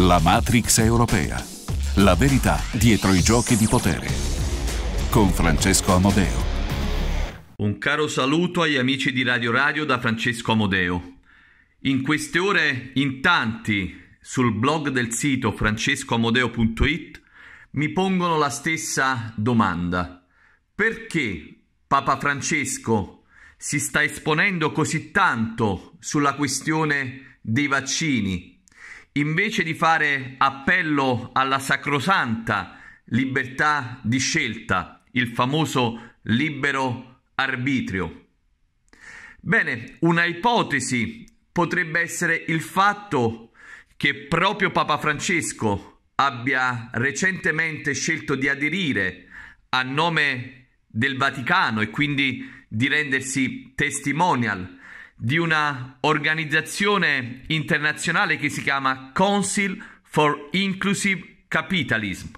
La Matrix europea. La verità dietro i giochi di potere. Con Francesco Amodeo. Un caro saluto agli amici di Radio Radio da Francesco Amodeo. In queste ore in tanti sul blog del sito francescoamodeo.it mi pongono la stessa domanda. Perché Papa Francesco si sta esponendo così tanto sulla questione dei vaccini invece di fare appello alla sacrosanta libertà di scelta, il famoso libero arbitrio? Bene, una ipotesi potrebbe essere il fatto che proprio Papa Francesco abbia recentemente scelto di aderire a nome del Vaticano e quindi di rendersi testimonial di una organizzazione internazionale che si chiama Council for Inclusive Capitalism,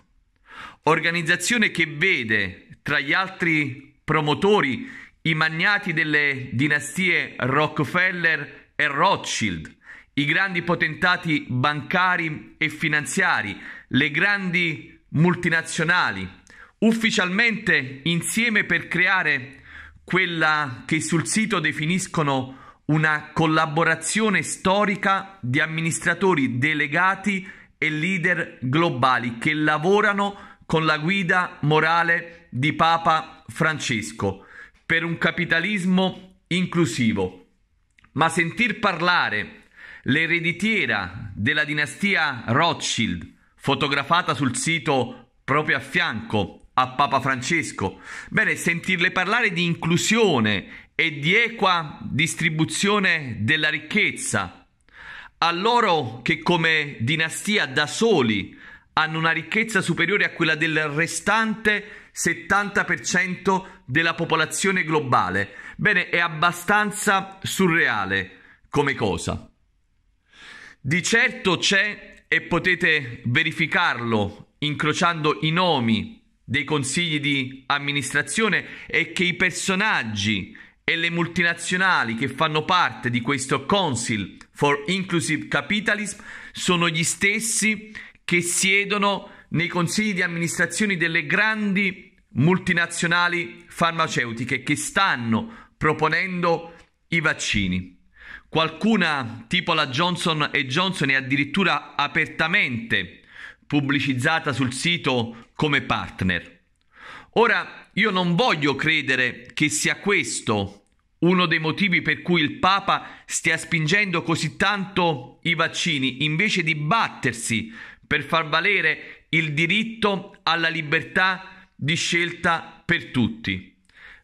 organizzazione che vede tra gli altri promotori i magnati delle dinastie Rockefeller e Rothschild, i grandi potentati bancari e finanziari, le grandi multinazionali, ufficialmente insieme per creare quella che sul sito definiscono una collaborazione storica di amministratori delegati e leader globali che lavorano con la guida morale di Papa Francesco per un capitalismo inclusivo. Ma sentir parlare l'ereditiera della dinastia Rothschild, fotografata sul sito proprio a fianco a Papa Francesco, bene, sentirle parlare di inclusione e di equa distribuzione della ricchezza. A loro che come dinastia da soli hanno una ricchezza superiore a quella del restante 70% della popolazione globale. Bene, è abbastanza surreale come cosa. Di certo c'è, e potete verificarlo incrociando i nomi dei consigli di amministrazione, e che i personaggi e le multinazionali che fanno parte di questo Council for Inclusive Capitalism sono gli stessi che siedono nei consigli di amministrazione delle grandi multinazionali farmaceutiche che stanno proponendo i vaccini. Qualcuna, tipo la Johnson Johnson, è addirittura apertamente pubblicizzata sul sito come partner. Ora, io non voglio credere che sia questo uno dei motivi per cui il Papa stia spingendo così tanto i vaccini, invece di battersi per far valere il diritto alla libertà di scelta per tutti.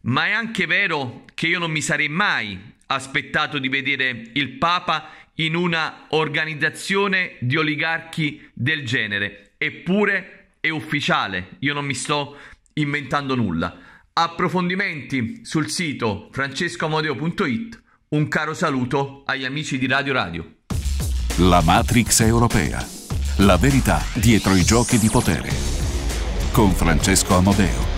Ma è anche vero che io non mi sarei mai aspettato di vedere il Papa in una organizzazione di oligarchi del genere, eppure è ufficiale, io non mi sto inventando nulla. Approfondimenti sul sito francescoamodeo.it. Un caro saluto agli amici di Radio Radio. La Matrix europea. La verità dietro i giochi di potere. Con Francesco Amodeo.